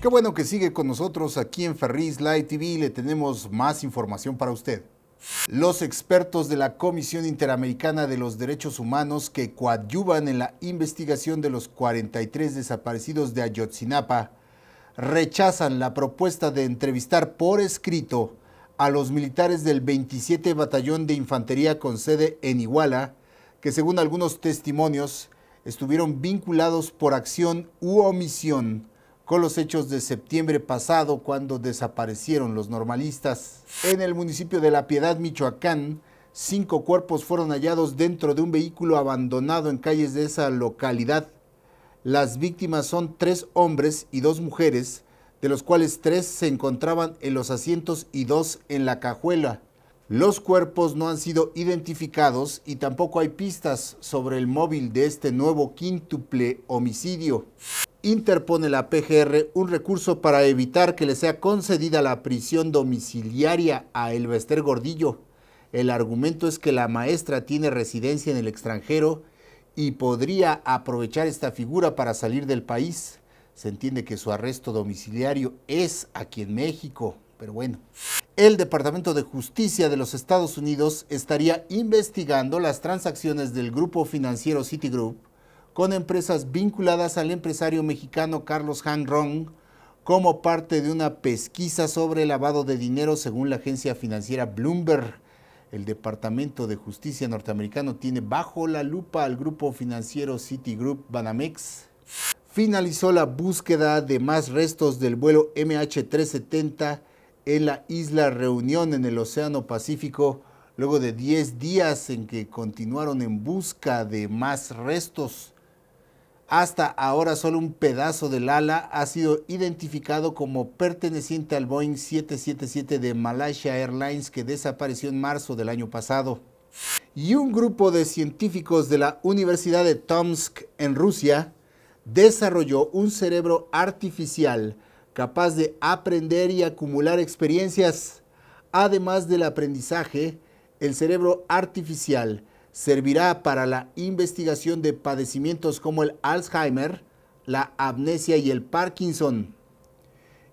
Qué bueno que sigue con nosotros aquí en Ferris Light TV. Le tenemos más información para usted. Los expertos de la Comisión Interamericana de los Derechos Humanos que coadyuvan en la investigación de los 43 desaparecidos de Ayotzinapa rechazan la propuesta de entrevistar por escrito a los militares del 27 Batallón de Infantería con sede en Iguala, que según algunos testimonios estuvieron vinculados por acción u omisión con los hechos de septiembre pasado cuando desaparecieron los normalistas. En el municipio de La Piedad, Michoacán, cinco cuerpos fueron hallados dentro de un vehículo abandonado en calles de esa localidad. Las víctimas son tres hombres y dos mujeres, de los cuales tres se encontraban en los asientos y dos en la cajuela. Los cuerpos no han sido identificados y tampoco hay pistas sobre el móvil de este nuevo quíntuple homicidio interpone la PGR un recurso para evitar que le sea concedida la prisión domiciliaria a Elvester Gordillo. El argumento es que la maestra tiene residencia en el extranjero y podría aprovechar esta figura para salir del país. Se entiende que su arresto domiciliario es aquí en México, pero bueno. El Departamento de Justicia de los Estados Unidos estaría investigando las transacciones del grupo financiero Citigroup con empresas vinculadas al empresario mexicano Carlos Han Rong como parte de una pesquisa sobre lavado de dinero según la agencia financiera Bloomberg. El Departamento de Justicia norteamericano tiene bajo la lupa al grupo financiero Citigroup Banamex. Finalizó la búsqueda de más restos del vuelo MH370 en la isla Reunión en el Océano Pacífico, luego de 10 días en que continuaron en busca de más restos. Hasta ahora solo un pedazo del ala ha sido identificado como perteneciente al Boeing 777 de Malaysia Airlines que desapareció en marzo del año pasado. Y un grupo de científicos de la Universidad de Tomsk en Rusia desarrolló un cerebro artificial capaz de aprender y acumular experiencias. Además del aprendizaje, el cerebro artificial servirá para la investigación de padecimientos como el Alzheimer, la amnesia y el Parkinson.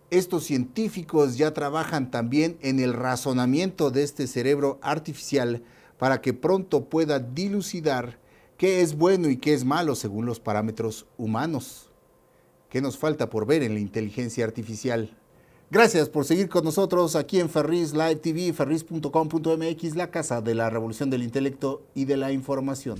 Estos científicos ya trabajan también en el razonamiento de este cerebro artificial para que pronto pueda dilucidar qué es bueno y qué es malo según los parámetros humanos. ¿Qué nos falta por ver en la inteligencia artificial? Gracias por seguir con nosotros aquí en Ferris Live TV, ferris.com.mx, la casa de la revolución del intelecto y de la información.